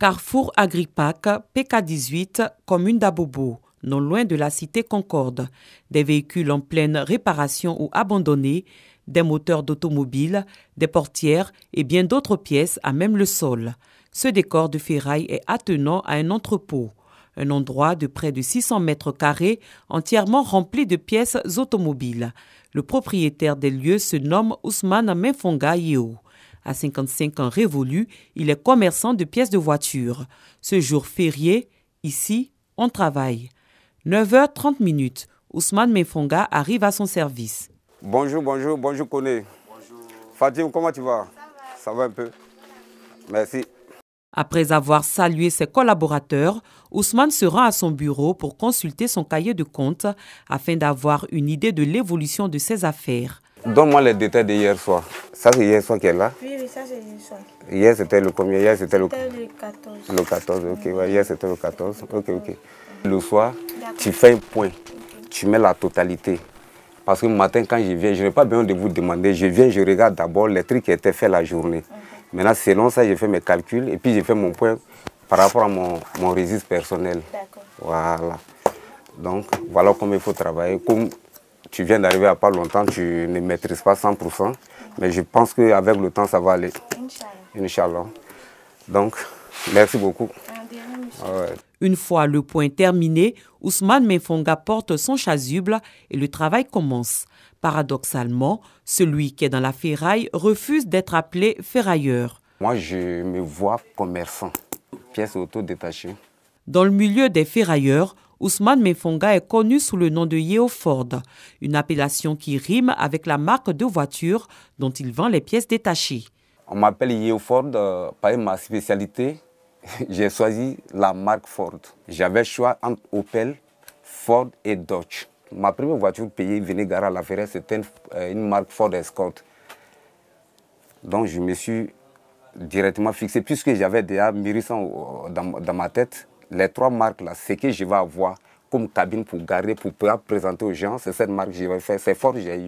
Carrefour Agripac, PK18, commune d'Abobo, non loin de la cité Concorde. Des véhicules en pleine réparation ou abandonnés, des moteurs d'automobiles, des portières et bien d'autres pièces à même le sol. Ce décor de ferraille est attenant à un entrepôt, un endroit de près de 600 mètres carrés entièrement rempli de pièces automobiles. Le propriétaire des lieux se nomme Ousmane Menfonga Yeo. À 55 ans révolu, il est commerçant de pièces de voiture. Ce jour férié, ici, on travaille. 9h30 Ousmane Mefonga arrive à son service. Bonjour, bonjour, bonjour Kone. Bonjour. Fatim, comment tu vas Ça va. Ça va un peu. Merci. Après avoir salué ses collaborateurs, Ousmane se rend à son bureau pour consulter son cahier de compte afin d'avoir une idée de l'évolution de ses affaires. Donne-moi les détails de hier soir. Ça, c'est hier soir qu'elle est là Oui, oui, ça, c'est hier soir. Hier, c'était le combien Hier, c'était le... le 14. Le 14, ok. hier, c'était le 14. Ok, ok. Le soir, tu fais un point. Tu mets la totalité. Parce que le matin, quand je viens, je n'ai pas besoin de vous demander. Je viens, je regarde d'abord les trucs qui étaient faits la journée. Maintenant, selon ça, je fais mes calculs et puis je fais mon point par rapport à mon, mon personnel. D'accord. Voilà. Donc, voilà comment il faut travailler tu viens d'arriver à pas longtemps, tu ne maîtrises pas 100%, mais je pense qu'avec le temps, ça va aller. Inch'Allah. Donc, merci beaucoup. Ah, Une fois le point terminé, Ousmane Menfonga porte son chasuble et le travail commence. Paradoxalement, celui qui est dans la ferraille refuse d'être appelé ferrailleur. Moi, je me vois commerçant, pièce auto-détachée. Dans le milieu des ferrailleurs, Ousmane Mefonga est connu sous le nom de Yeo Ford, une appellation qui rime avec la marque de voiture dont il vend les pièces détachées. On m'appelle Yeo Ford, euh, par ma spécialité, j'ai choisi la marque Ford. J'avais choix entre Opel, Ford et Dodge. Ma première voiture payée venait gara à la c'était euh, une, marque Ford Escort. Donc je me suis directement fixé, puisque j'avais déjà mûri euh, dans ma tête, les trois marques là, ce que je vais avoir comme cabine pour garder, pour pouvoir présenter aux gens, c'est cette marque que je vais faire. C'est Ford j'ai eu,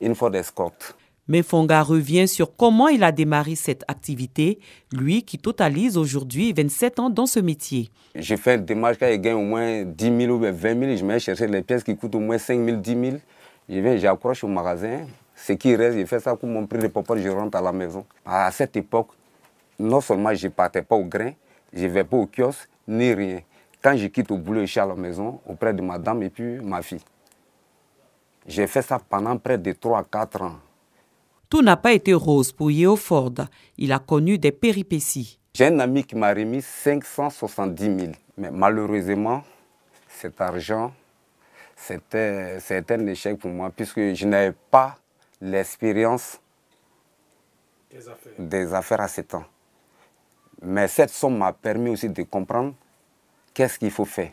une fois Escort. Mais Fonga revient sur comment il a démarré cette activité, lui qui totalise aujourd'hui 27 ans dans ce métier. J'ai fait des démarche quand il gagne au moins 10 000 ou 20 000, je vais chercher les pièces qui coûtent au moins 5 000, 10 000. Je viens, j'accroche au magasin. Ce qui reste, je fais ça pour mon prix de pop-up, je rentre à la maison. À cette époque, non seulement je ne partais pas au grain, je ne vais pas au kiosque, ni rien. Quand je quitte au boulot, je suis à la maison auprès de madame et puis ma fille. J'ai fait ça pendant près de 3 4 ans. Tout n'a pas été rose pour Yeo Ford. Il a connu des péripéties. J'ai un ami qui m'a remis 570 000. Mais malheureusement, cet argent, c'était un échec pour moi puisque je n'avais pas l'expérience des affaires à cet temps. Mais cette somme m'a permis aussi de comprendre qu'est-ce qu'il faut faire.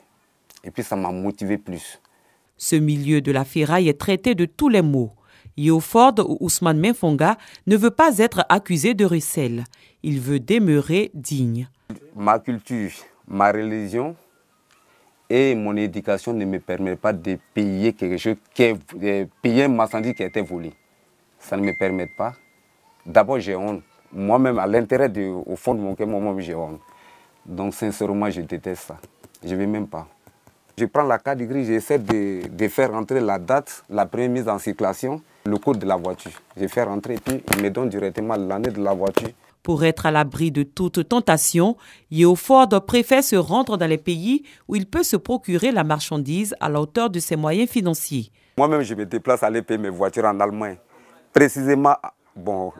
Et puis ça m'a motivé plus. Ce milieu de la ferraille est traité de tous les maux. Yeoford ou Ousmane Menfonga ne veut pas être accusé de recel. Il veut demeurer digne. Ma culture, ma religion et mon éducation ne me permettent pas de payer que payer un marchandise qui a été volé. Ça ne me permet pas. D'abord, j'ai honte moi-même à l'intérêt, au fond de mon cœur, moi-même, j'ai honte. Donc, sincèrement, je déteste ça. Je ne vais même pas. Je prends la carte grise, j'essaie de, faire rentrer la date, la première mise en circulation, le code de la voiture. Je fais rentrer et puis il me donne directement l'année de la voiture. Pour être à l'abri de toute tentation, Yeoford préfère se rendre dans les pays où il peut se procurer la marchandise à la hauteur de ses moyens financiers. Moi-même, je me déplace à aller payer mes voitures en Allemagne, précisément bon,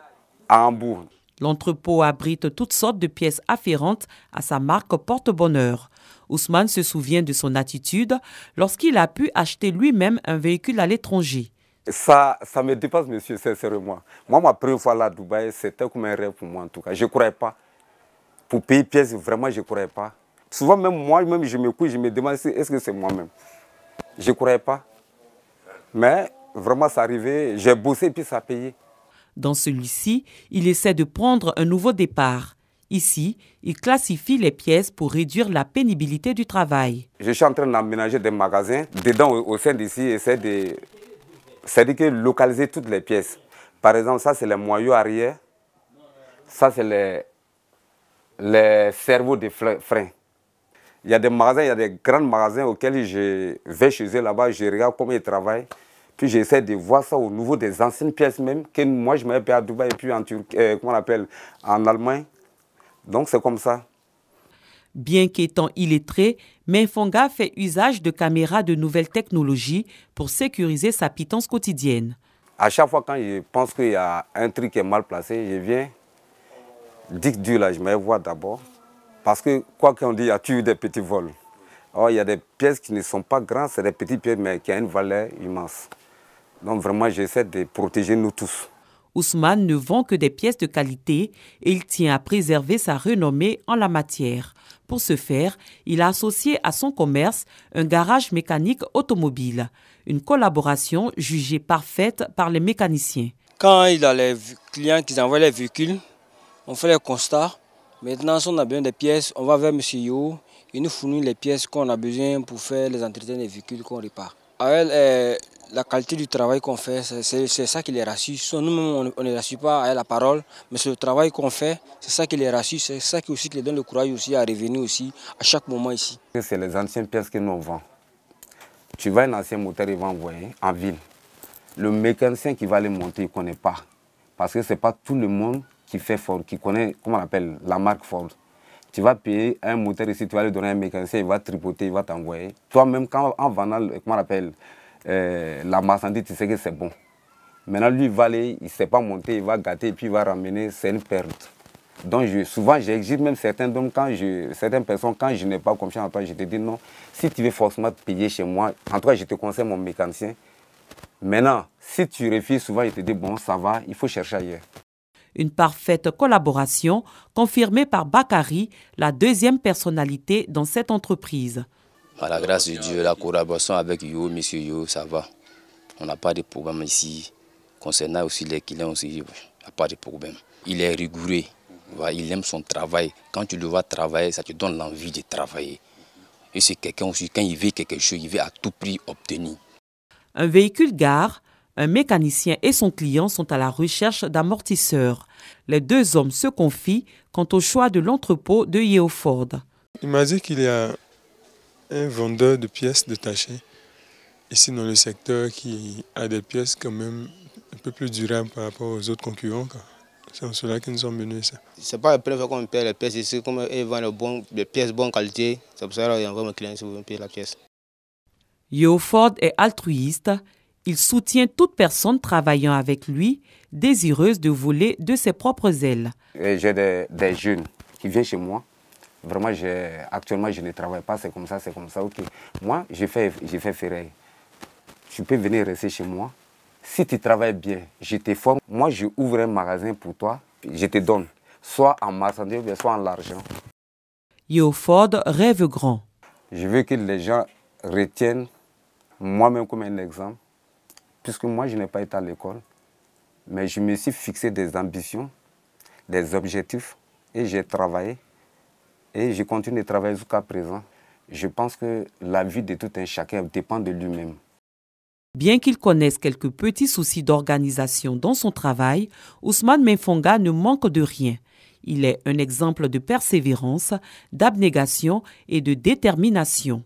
à Hambourg. L'entrepôt abrite toutes sortes de pièces afférentes à sa marque porte-bonheur. Ousmane se souvient de son attitude lorsqu'il a pu acheter lui-même un véhicule à l'étranger. Ça, ça me dépasse, monsieur, sincèrement. Moi, ma première fois là à Dubaï, c'était comme un rêve pour moi, en tout cas. Je ne croyais pas. Pour payer pièces, vraiment, je ne croyais pas. Souvent, même moi-même, je me couche, je me demande est-ce que c'est moi-même. Je ne croyais pas. Mais vraiment, ça arrivait. J'ai bossé et puis ça a payé. Dans celui-ci, il essaie de prendre un nouveau départ. Ici, il classifie les pièces pour réduire la pénibilité du travail. Je suis en train d'aménager des magasins. Dedans, au sein d'ici, essaie de c'est-à-dire localiser toutes les pièces. Par exemple, ça, c'est les moyaux arrière. Ça, c'est les, les cerveaux de frein. Il y a des magasins, il y a des grands magasins auxquels je vais chez eux là-bas, je regarde comment ils travaillent. Puis j'essaie de voir ça au niveau des anciennes pièces même, que moi je m'avais payé à Dubaï et puis en Turquie, euh, comment on appelle, en Allemagne. Donc c'est comme ça. Bien qu'étant illettré, Menfonga fait usage de caméras de nouvelles technologies pour sécuriser sa pitance quotidienne. À chaque fois quand je pense qu'il y a un truc qui est mal placé, je viens, dit Dieu, là, je me vois d'abord. Parce que quoi qu'on dit, il y a toujours des petits vols. il y a des pièces qui ne sont pas grandes, c'est des petites pièces, mais qui ont une valeur immense. Donc vraiment, j'essaie de protéger nous tous. Ousmane ne vend que des pièces de qualité et il tient à préserver sa renommée en la matière. Pour ce faire, il a associé à son commerce un garage mécanique automobile, une collaboration jugée parfaite par les mécaniciens. Quand il a les clients qui envoient les véhicules, on fait le constat. Maintenant, si on a besoin des pièces, on va vers M. Yo. Il nous fournit les pièces qu'on a besoin pour faire les entretiens des véhicules qu'on répare. Avec eh, la qualité du travail qu'on fait, c'est ça qui les rassure. Nous-mêmes, on ne les rassure pas avec la parole, mais c'est le travail qu'on fait, c'est ça qui les rassure, c'est ça qui aussi les donne le courage aussi à revenir aussi à chaque moment ici. C'est les anciennes pièces que nous vend. Tu vas un ancien moteur, il va envoyer en ville. Le mécanicien qui va les monter, il ne connaît pas. Parce que ce n'est pas tout le monde qui fait Ford, qui connaît, comment on appelle, la marque Ford. Tu vas payer un moteur ici, tu vas lui donner un mécanicien, il va tripoter, il va t'envoyer. Toi-même, quand en vendant, comment on appelle, euh, la marchandise, tu sais que c'est bon. Maintenant, lui, il va aller, il ne sait pas monter, il va gâter puis il va ramener, c'est une perte. Donc je, souvent, j'exige même certains dons quand je, certaines personnes, quand je n'ai pas confiance en toi, je te dis non, si tu veux forcément te payer chez moi, en tout cas, je te conseille mon mécanicien. Maintenant, si tu refuses, souvent, je te dis bon, ça va, il faut chercher ailleurs une parfaite collaboration confirmée par Bakari, la deuxième personnalité dans cette entreprise. À la grâce de Dieu, la collaboration avec Yo, Monsieur Yo, ça va. On n'a pas de problème ici. Concernant aussi les clients aussi, il pas de problème. Il est rigoureux, il aime son travail. Quand tu le vois travailler, ça te donne l'envie de travailler. Et c'est quelqu'un aussi, quand il veut quelque chose, il veut à tout prix obtenir. Un véhicule gare un mécanicien et son client sont à la recherche d'amortisseurs. Les deux hommes se confient quant au choix de l'entrepôt de Yeo Ford. Il m'a dit qu'il y a un vendeur de pièces détachées ici dans le secteur qui a des pièces quand même un peu plus durables par rapport aux autres concurrents. C'est en cela qu'ils nous sommes venus n'est pas la première fois qu'on perd les pièces ici, comme ils vendent des pièces de bonne qualité, c'est pour ça qu'on envoie mes clients si vous payer la pièce. Yeo Ford est altruiste il soutient toute personne travaillant avec lui, désireuse de voler de ses propres ailes. J'ai des, jeunes qui viennent chez moi. Vraiment, actuellement, je ne travaille pas, c'est comme ça, c'est comme ça. Moi, je fais, je fais Tu peux venir rester chez moi. Si tu travailles bien, je te forme. Moi, je ouvre un magasin pour toi, je te donne, soit en marchandise, soit en l'argent. Yo Ford rêve grand. Je veux que les gens retiennent moi-même comme un exemple puisque moi, je n'ai pas été à l'école, mais je me suis fixé des ambitions, des objectifs, et j'ai travaillé. Et je continue de travailler jusqu'à présent. Je pense que la vie de tout un chacun dépend de lui-même. Bien qu'il connaisse quelques petits soucis d'organisation dans son travail, Ousmane Menfonga ne manque de rien. Il est un exemple de persévérance, d'abnégation et de détermination.